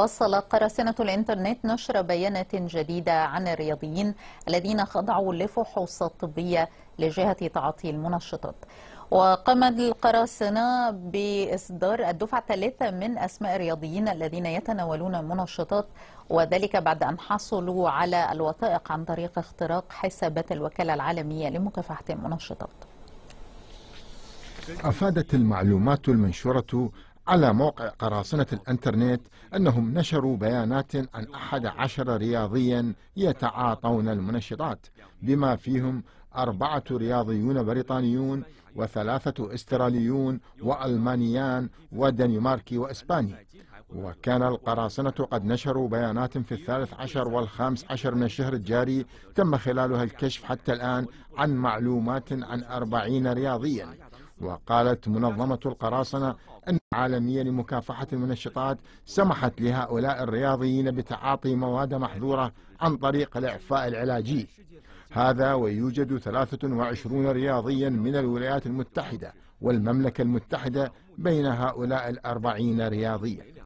واصل قراصنة الإنترنت نشر بيانات جديدة عن الرياضيين الذين خضعوا لفحوصات طبية لجهة تعاطي المنشطات وقام القراصنة بإصدار الدفعة الثالثة من أسماء الرياضيين الذين يتناولون منشطات وذلك بعد أن حصلوا على الوثائق عن طريق اختراق حسابات الوكالة العالمية لمكافحة المنشطات أفادت المعلومات المنشورة على موقع قراصنة الانترنت أنهم نشروا بيانات عن أحد عشر رياضيا يتعاطون المنشطات بما فيهم أربعة رياضيون بريطانيون وثلاثة استراليون وألمانيان ودنماركي وإسباني وكان القراصنة قد نشروا بيانات في الثالث عشر والخامس عشر من الشهر الجاري تم خلالها الكشف حتى الآن عن معلومات عن أربعين رياضيا وقالت منظمة القراصنة أن العالمية لمكافحة المنشطات سمحت لهؤلاء الرياضيين بتعاطي مواد محظورة عن طريق الإعفاء العلاجي هذا ويوجد 23 رياضيا من الولايات المتحدة والمملكة المتحدة بين هؤلاء الأربعين رياضيا